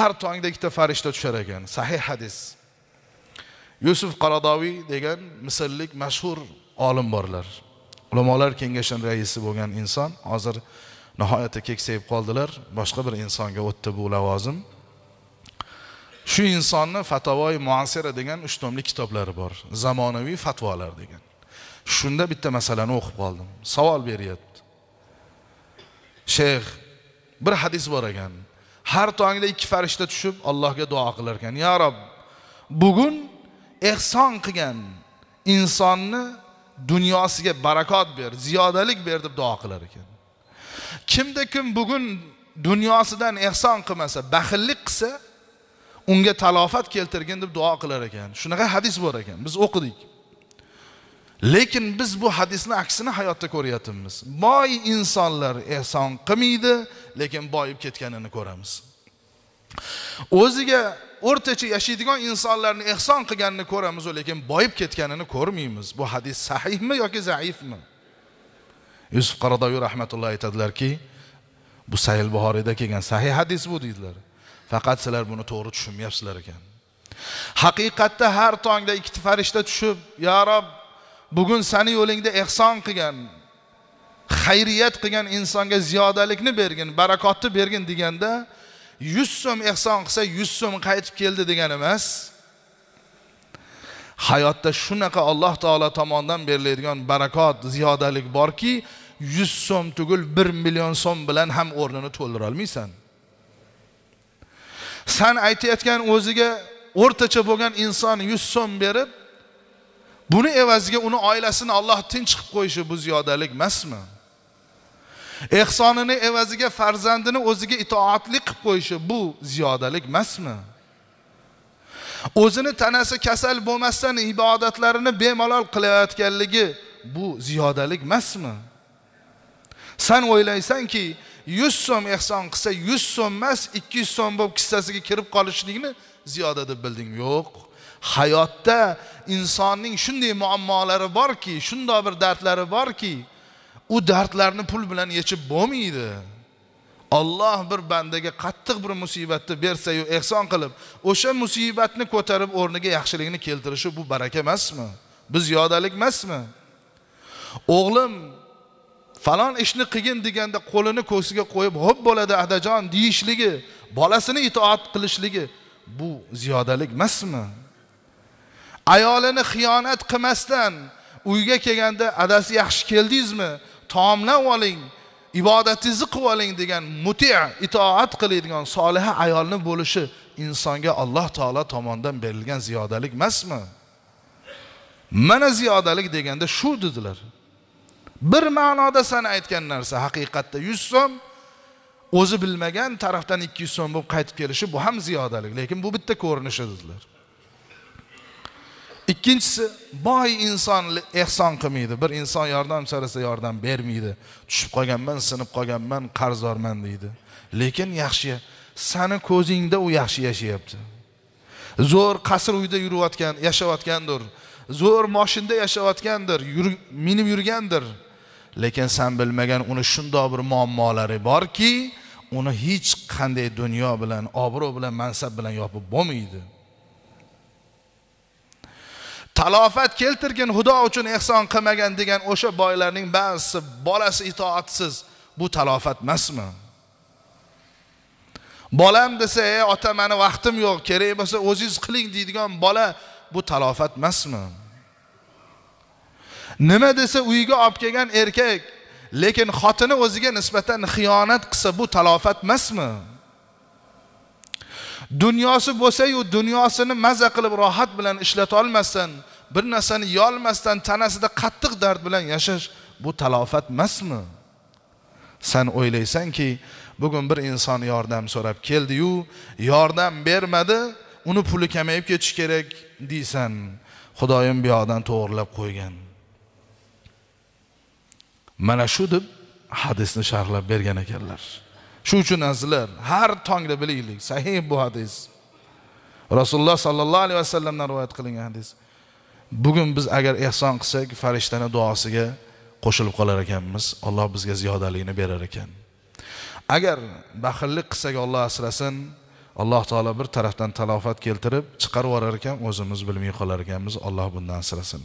har tongda ikkita farishta tushar ekan sahih hadis yusuf qaradoviy degan misrlik mashhur olim borlar ulamolar kengashini raisi bo'lgan inson hozir nihoyatda keksayib qoldilar boshqa bir insonga o'tdi bu lavozim shu insonni fatovoy muasira degan uch tomlik kitoblari bor zamonaviy fatvolar degan shunda bitta masalani o'qib qoldim savol beryapti shayx bir hadis bor ekan har tongda ikki farishta tushib allohga duo qilar ekan yo rob bugun ehson qilgan insonni dunyosiga barakot ber ziyodalik ber deb duo qilar ekan kimda kim bugun dunyosidan ehson qilmasa baxillik qilsa unga talofat keltirgin deb duo qilar ekan shunaqa hadis bor ekan biz o'qidik lekin biz bu hadisni aksini hayotda ko'ryapmiz boy insonlar ehson qilmaydi lekin boyib ketganini ko'ramiz o'ziga o'rtacha yashaydigan insonlarni ehson qilganini ko'ramiz lekin boyib ketganini ko'rmaymiz bu hadis sahihmi yoki zaifmi yusuf qaradoviy rahmatulloh aytadilarki bu Sayl buxoriyda kelgan sahih hadis bu deydilar faqat sizlar buni to'g'ri tushunmayapsizlar ekan haqiqatda har tongda ikkita farishta tushib yo rob bugun sani yo'lingda ehson qilgan xayriyat qilgan insonga ziyodalikni bergin barakotni bergin deganda yuz so'm ehson qilsa yuz so'm qaytib keldi degani emas hayotda shunaqa alloh taolo tomonidan beriladigan barakot ziyodalik borki yuz so'm tugul bir million so'm bilan ham o'rnini to'ldira olmaysan san aytayotgan o'ziga o'rtacha bo'lgan inson yuz so'm berib buni evaziga uni oilasini olloh tinch qilib qo'yishi bu ziyodalik emasmi ehsonini evaziga farzandini o'ziga itoatli qilib qo'yishi bu ziyodalik emasmi o'zini tanasi kasal bo'lmasdan ibodatlarini bemalol qilayotganligi bu ziyodalik emasmi san o'ylaysanki yuz so'm ehson qilsa yuz so'm emas ikki yuz so'm bo'lib kissasiga kirib qolishlikni ziyoda deb bilding yo'q hayotda insonning shunday muammolari borki shundoq bir dardlari borki u dardlarni pul bilan yechib bo'lmaydi olloh bir bandaga qattiq bir musibatni bersayu ehson qilib o'sha musibatni ko'tarib o'rniga yaxshilikni keltirishi bu baraka emasmi biz yodalik emasmi o'g'lim falon ishni qilgin deganda qo'lini ko'ksiga qo'yib ho'p bo'ladi adajon deyishligi bolasini itoat qilishligi bu ziyodalik emasmi ayolini xiyonat qilmasdan uyga kelganda adasi yaxshi keldingizmi taomlab oling ibodatingizni qilib oling degan muti itoat qiladigan soliha ayolni bo'lishi insonga alloh taolo tomonidan berilgan ziyodalik emasmi mana ziyodalik deganda shu dedilar bir ma'noda san aytgan narsa haqiqatda yuz so'm o'zi bilmagan tarafdan ikki yuz so'm bo'lib qaytib kelishi bu ham ziyodalik lekin bu bitta ko'rinishi dedilar ikkinchisi boy inson ehson qilmaydi bir inson yordam so'rasa yordam bermaydi tushib qolganman sinib qolganman qarzdorman deydi lekin yaxshi sani ko'zingda u yaxshi yashayapti zo'r qasr uyda yurayotgan yashayotgandir zo'r moshinda yashayotgandir minib yurgandir lekin san bilmagan uni shundoq bir muammolari borki uni hech qanday dunyo bilan obro' bilan mansab bilan yopib bo'lmaydi talofat keltirgin xudo uchun ehson qilmagan degan o'sha boylarning ba'zisi bolasi itoatsiz bu talofat emasmi bolam desa ey ota mani vaqtim yo'q kerak bo'lsa o'zingiz qiling deydigan bola bu talofat emasmi nima desa uyiga olib kelgan erkak lekin xotini o'ziga nisbatan xiyonat qilsa bu talofat emasmi dunyosi bo'lsa-yu dunyosini maza qilib rohat bilan ishlata olmasdan bir narsani yolmasdan tanasida qattiq dard bilan yashash bu talofat emasmi san o'ylaysanki bugun bir inson yordam so'rab keldi-yu yordam bermadi uni puli kamayib ketishi kerak deysan xudoyim bu yoqdan to'g'irlab qo'ygan mana shu deb hadisni sharhlab bergan ekanlar shu uchun azizlar har tongda bilaylik sahih bu hadis rasululloh sollallohu alayhi vasallamdan rivoyat qilingan hadis bugun biz agar ehson qilsak farishtani duosiga qo'shilib qolar ekanmiz alloh bizga ziyodalikni berar ekan agar baxillik qilsak olloh asrasin alloh taolo bir tarafdan talofat keltirib chiqarib yuborar ekan o'zimiz bilmay qolar ekanmiz olloh bundan asrasin